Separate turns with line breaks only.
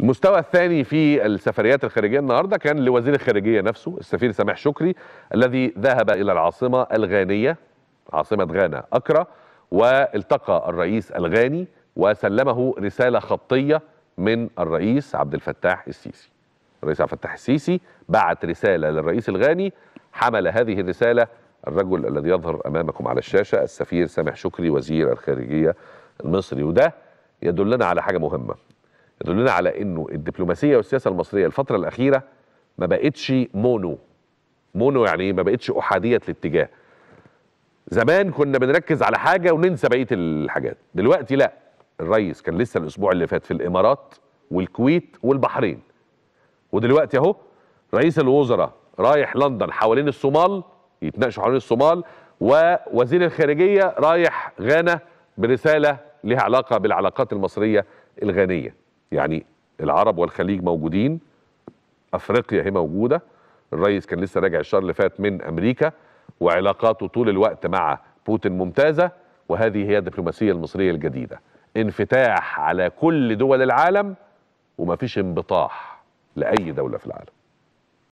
المستوى الثاني في السفريات الخارجيه النهارده كان لوزير الخارجيه نفسه السفير سامح شكري الذي ذهب الى العاصمه الغانيه عاصمه غانا اكرا والتقى الرئيس الغاني وسلمه رساله خطيه من الرئيس عبد الفتاح السيسي. الرئيس عبد الفتاح السيسي بعت رساله للرئيس الغاني حمل هذه الرساله الرجل الذي يظهر امامكم على الشاشه السفير سامح شكري وزير الخارجيه المصري وده يدلنا على حاجه مهمه يدلنا على انه الدبلوماسيه والسياسه المصريه الفتره الاخيره ما بقتش مونو مونو يعني ايه ما بقتش احاديه الاتجاه زمان كنا بنركز على حاجه وننسى بقيه الحاجات دلوقتي لا الرئيس كان لسه الاسبوع اللي فات في الامارات والكويت والبحرين ودلوقتي اهو رئيس الوزراء رايح لندن حوالين الصومال يتناقشوا حوالين الصومال ووزير الخارجيه رايح غانا برساله لها علاقه بالعلاقات المصريه الغانيه يعني العرب والخليج موجودين افريقيا هي موجوده الرئيس كان لسه راجع الشهر اللي فات من امريكا وعلاقاته طول الوقت مع بوتين ممتازه وهذه هي الدبلوماسيه المصريه الجديده انفتاح على كل دول العالم وما فيش انبطاح لاي دوله في العالم